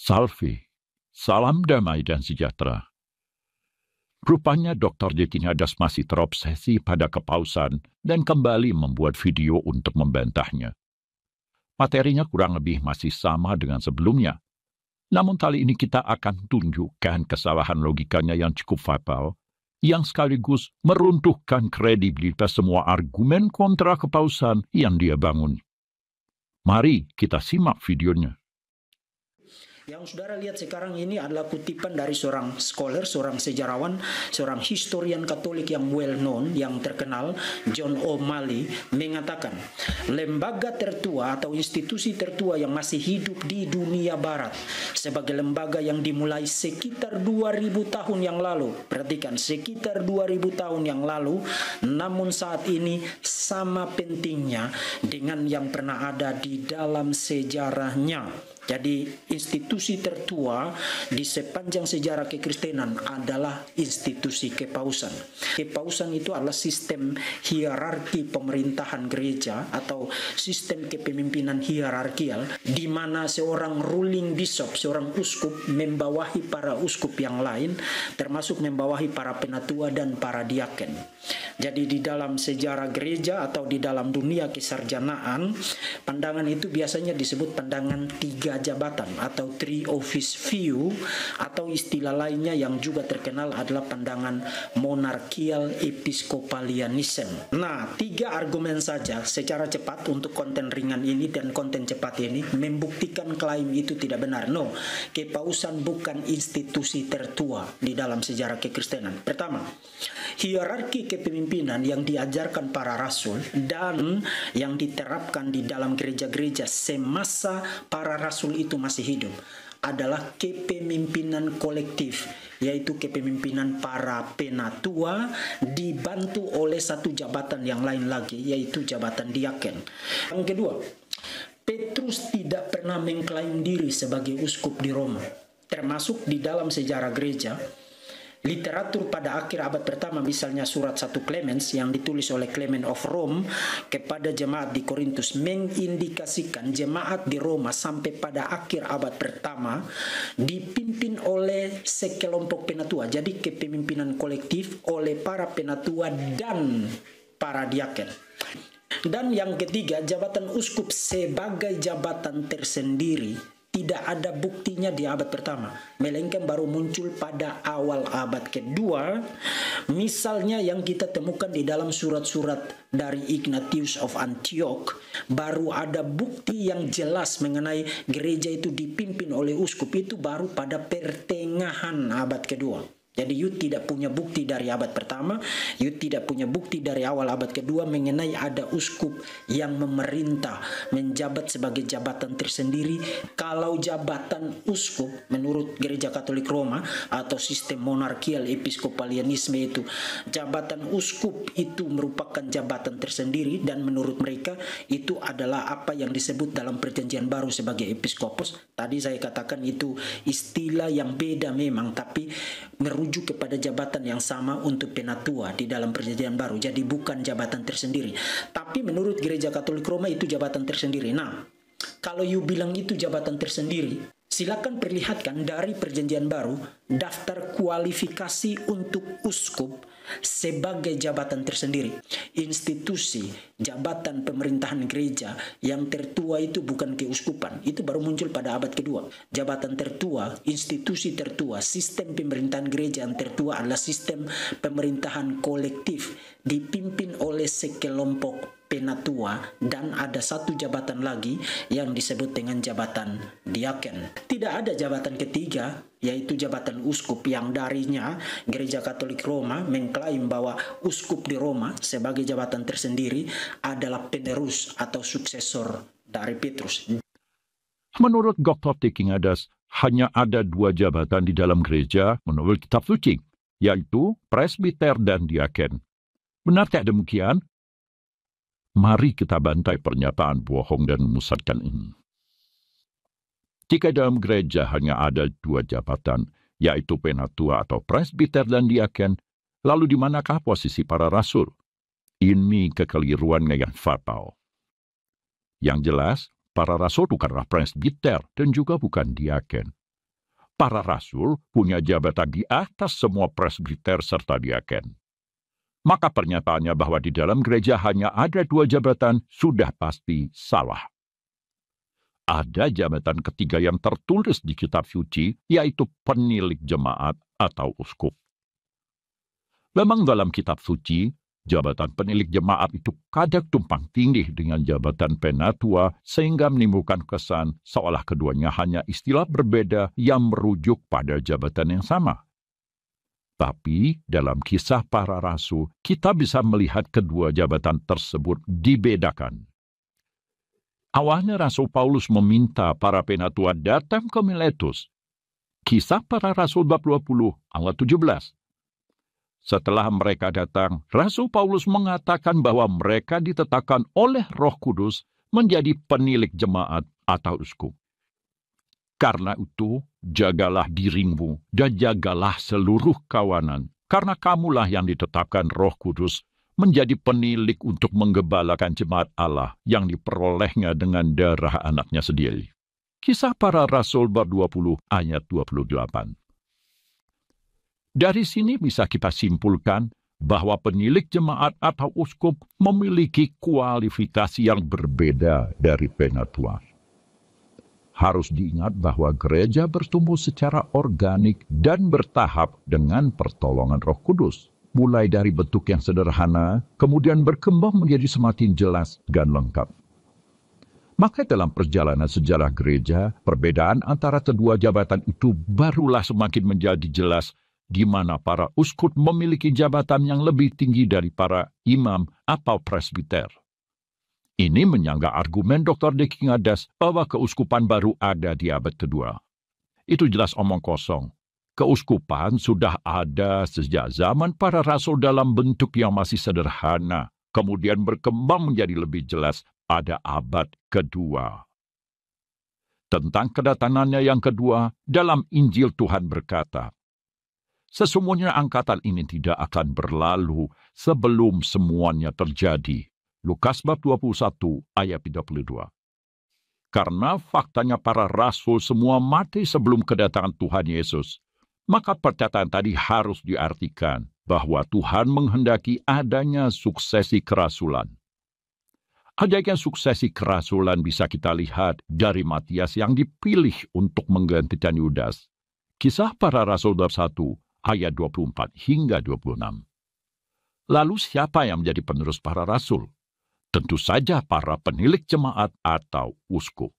Salve, salam damai dan sejahtera. Rupanya Dr. Jetinadas masih terobsesi pada kepausan dan kembali membuat video untuk membantahnya. Materinya kurang lebih masih sama dengan sebelumnya. Namun kali ini kita akan tunjukkan kesalahan logikanya yang cukup fatal, yang sekaligus meruntuhkan kredibilitas semua argumen kontra kepausan yang dia bangun. Mari kita simak videonya. Yang saudara lihat sekarang ini adalah kutipan dari seorang scholar, seorang sejarawan, seorang historian Katolik yang well known, yang terkenal, John O'Malley, mengatakan, lembaga tertua atau institusi tertua yang masih hidup di dunia barat sebagai lembaga yang dimulai sekitar 2000 tahun yang lalu, perhatikan sekitar 2000 tahun yang lalu, namun saat ini sama pentingnya dengan yang pernah ada di dalam sejarahnya jadi institusi tertua di sepanjang sejarah kekristenan adalah institusi kepausan. Kepausan itu adalah sistem hierarki pemerintahan gereja atau sistem kepemimpinan hierarkial di mana seorang ruling bishop, seorang uskup membawahi para uskup yang lain termasuk membawahi para penatua dan para diaken. Jadi di dalam sejarah gereja atau di dalam dunia kesarjanaan, pandangan itu biasanya disebut pandangan tiga jabatan atau three office view atau istilah lainnya yang juga terkenal adalah pandangan monarkial episkopalianism. Nah, tiga argumen saja secara cepat untuk konten ringan ini dan konten cepat ini membuktikan klaim itu tidak benar. No, kepausan bukan institusi tertua di dalam sejarah kekristenan. Pertama, hierarki kepemimpinan yang diajarkan para rasul dan yang diterapkan di dalam gereja-gereja semasa para rasul itu masih hidup adalah kepemimpinan kolektif, yaitu kepemimpinan para penatua dibantu oleh satu jabatan yang lain lagi, yaitu jabatan diaken. Yang kedua, Petrus tidak pernah mengklaim diri sebagai uskup di Roma, termasuk di dalam sejarah gereja literatur pada akhir abad pertama misalnya surat 1 Clemens yang ditulis oleh Clement of Rome kepada jemaat di Korintus mengindikasikan jemaat di Roma sampai pada akhir abad pertama dipimpin oleh sekelompok penatua jadi kepemimpinan kolektif oleh para penatua dan para diaken. Dan yang ketiga, jabatan uskup sebagai jabatan tersendiri tidak ada buktinya di abad pertama, melainkan baru muncul pada awal abad kedua. Misalnya yang kita temukan di dalam surat-surat dari Ignatius of Antioch, baru ada bukti yang jelas mengenai gereja itu dipimpin oleh uskup itu baru pada pertengahan abad kedua. Jadi you tidak punya bukti dari abad pertama, you tidak punya bukti dari awal abad kedua mengenai ada uskup yang memerintah, menjabat sebagai jabatan tersendiri. Kalau jabatan uskup menurut gereja Katolik Roma atau sistem monarkial episkopalianisme itu, jabatan uskup itu merupakan jabatan tersendiri dan menurut mereka itu adalah apa yang disebut dalam perjanjian baru sebagai episkopos. Tadi saya katakan itu istilah yang beda memang tapi merujuk merujuk kepada jabatan yang sama untuk penatua di dalam perjanjian baru. Jadi bukan jabatan tersendiri. Tapi menurut gereja Katolik Roma itu jabatan tersendiri. Nah, kalau you bilang itu jabatan tersendiri, silakan perlihatkan dari perjanjian baru daftar kualifikasi untuk uskup sebagai jabatan tersendiri. Institusi, jabatan pemerintahan gereja yang tertua itu bukan keuskupan. Itu baru muncul pada abad kedua. Jabatan tertua, institusi tertua, sistem pemerintahan gereja yang tertua adalah sistem pemerintahan kolektif dipimpin oleh sekelompok penatua dan ada satu jabatan lagi yang disebut dengan jabatan diaken. Tidak ada jabatan ketiga yaitu jabatan uskup yang darinya Gereja Katolik Roma mengklaim bahwa uskup di Roma sebagai jabatan tersendiri adalah penerus atau suksesor dari Petrus. Menurut Goktot Adas, hanya ada dua jabatan di dalam gereja menurut kitab suci, yaitu presbiter dan diaken. Benar tidak demikian? Mari kita bantai pernyataan bohong dan memusatkan ini. Jika dalam gereja hanya ada dua jabatan, yaitu penatua atau presbiter dan diaken, lalu di manakah posisi para rasul? Ini kekeliruan yang fatal. Yang jelas, para rasul bukanlah presbiter dan juga bukan diaken. Para rasul punya jabatan di atas semua presbiter serta diaken maka pernyataannya bahwa di dalam gereja hanya ada dua jabatan sudah pasti salah. Ada jabatan ketiga yang tertulis di kitab suci, yaitu penilik jemaat atau uskup. Memang dalam kitab suci, jabatan penilik jemaat itu kadang tumpang tindih dengan jabatan penatua sehingga menimbulkan kesan seolah keduanya hanya istilah berbeda yang merujuk pada jabatan yang sama. Tapi dalam kisah para rasul, kita bisa melihat kedua jabatan tersebut dibedakan. Awalnya Rasul Paulus meminta para penatua datang ke Miletus. Kisah para Rasul bab 20 ayat 17. Setelah mereka datang, Rasul Paulus mengatakan bahwa mereka ditetapkan oleh Roh Kudus menjadi penilik jemaat atau uskup. Karena itu, jagalah dirimu dan jagalah seluruh kawanan, karena kamulah yang ditetapkan roh kudus menjadi penilik untuk menggembalakan jemaat Allah yang diperolehnya dengan darah anaknya sendiri. Kisah para Rasul bab 20 ayat 28. Dari sini bisa kita simpulkan bahwa penilik jemaat atau uskup memiliki kualifikasi yang berbeda dari penatua harus diingat bahwa gereja bertumbuh secara organik dan bertahap dengan pertolongan Roh Kudus. Mulai dari bentuk yang sederhana, kemudian berkembang menjadi semakin jelas dan lengkap. Maka dalam perjalanan sejarah gereja, perbedaan antara kedua jabatan itu barulah semakin menjadi jelas di mana para uskup memiliki jabatan yang lebih tinggi dari para imam atau presbiter. Ini menyanggah argumen Dr. Dicky bahwa keuskupan baru ada di abad kedua. Itu jelas omong kosong. Keuskupan sudah ada sejak zaman para rasul dalam bentuk yang masih sederhana, kemudian berkembang menjadi lebih jelas pada abad kedua. Tentang kedatangannya yang kedua, dalam Injil Tuhan berkata, Sesungguhnya angkatan ini tidak akan berlalu sebelum semuanya terjadi. Lukas bab 21 ayat 32. Karena faktanya para rasul semua mati sebelum kedatangan Tuhan Yesus, maka pernyataan tadi harus diartikan bahwa Tuhan menghendaki adanya suksesi kerasulan. Adanya suksesi kerasulan bisa kita lihat dari Matias yang dipilih untuk menggantikan Yudas. Kisah para Rasul bab 1 ayat 24 hingga 26. Lalu siapa yang menjadi penerus para rasul? Tentu saja para penilik jemaat atau uskup.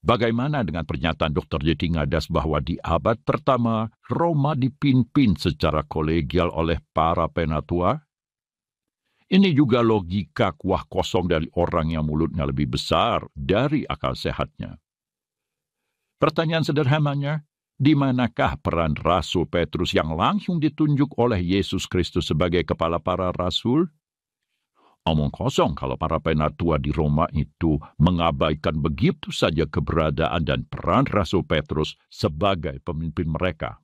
Bagaimana dengan pernyataan Dr. Yeti Ngadas bahwa di abad pertama Roma dipimpin secara kolegial oleh para penatua? Ini juga logika kuah kosong dari orang yang mulutnya lebih besar dari akal sehatnya. Pertanyaan sederhananya, di manakah peran Rasul Petrus yang langsung ditunjuk oleh Yesus Kristus sebagai kepala para rasul? Omong kosong kalau para penatua di Roma itu mengabaikan begitu saja keberadaan dan peran Rasul Petrus sebagai pemimpin mereka.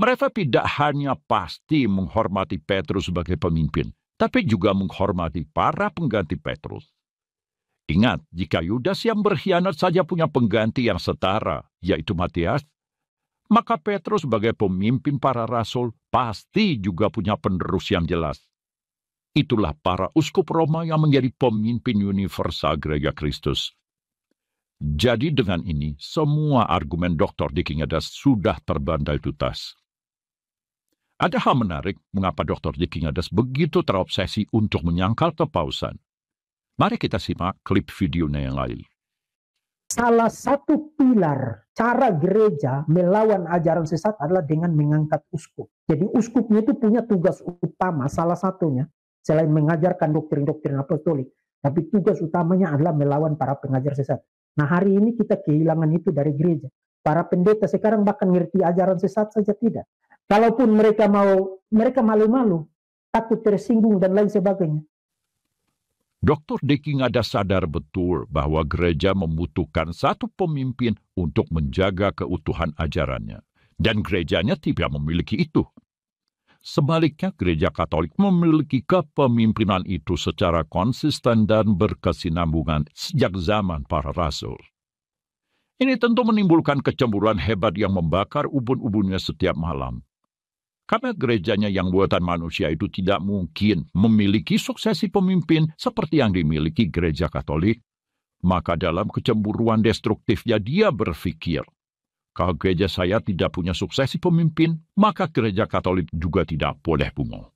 Mereka tidak hanya pasti menghormati Petrus sebagai pemimpin, tapi juga menghormati para pengganti Petrus. Ingat, jika Yudas yang berkhianat saja punya pengganti yang setara, yaitu Matias, maka Petrus sebagai pemimpin para rasul pasti juga punya penerus yang jelas. Itulah para uskup Roma yang menjadi pemimpin universal gereja Kristus. Jadi dengan ini, semua argumen Dr. Dikingadas sudah terbandai tuntas. Ada hal menarik mengapa Dr. Dikingadas begitu terobsesi untuk menyangkal kepausan. Mari kita simak klip videonya yang lain. Salah satu pilar cara gereja melawan ajaran sesat adalah dengan mengangkat uskup. Jadi uskupnya itu punya tugas utama salah satunya selain mengajarkan doktrin-doktrin apostolik, tapi tugas utamanya adalah melawan para pengajar sesat. Nah hari ini kita kehilangan itu dari gereja. Para pendeta sekarang bahkan ngerti ajaran sesat saja tidak. Kalaupun mereka mau, mereka malu-malu, takut tersinggung dan lain sebagainya. Dr. Deking ada sadar betul bahwa gereja membutuhkan satu pemimpin untuk menjaga keutuhan ajarannya. Dan gerejanya tidak memiliki itu. Sebaliknya, gereja Katolik memiliki kepemimpinan itu secara konsisten dan berkesinambungan sejak zaman para rasul. Ini tentu menimbulkan kecemburuan hebat yang membakar ubun-ubunnya setiap malam. Karena gerejanya yang buatan manusia itu tidak mungkin memiliki suksesi pemimpin seperti yang dimiliki gereja Katolik, maka dalam kecemburuan destruktifnya dia berpikir, kalau gereja saya tidak punya suksesi pemimpin, maka gereja Katolik juga tidak boleh bungo.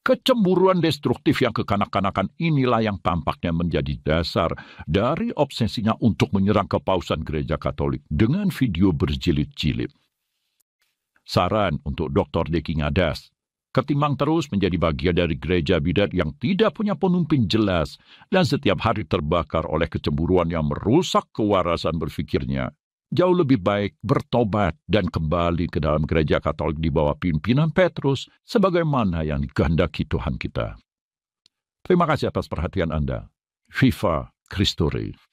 Kecemburuan destruktif yang kekanak-kanakan inilah yang tampaknya menjadi dasar dari obsesinya untuk menyerang kepausan gereja Katolik dengan video berjilid-jilid. Saran untuk Dr. Deki Ngadas, ketimbang terus menjadi bagian dari gereja bidat yang tidak punya pemimpin jelas dan setiap hari terbakar oleh kecemburuan yang merusak kewarasan berfikirnya jauh lebih baik bertobat dan kembali ke dalam gereja Katolik di bawah pimpinan Petrus sebagaimana yang dikehendaki Tuhan kita. Terima kasih atas perhatian Anda. Viva Christus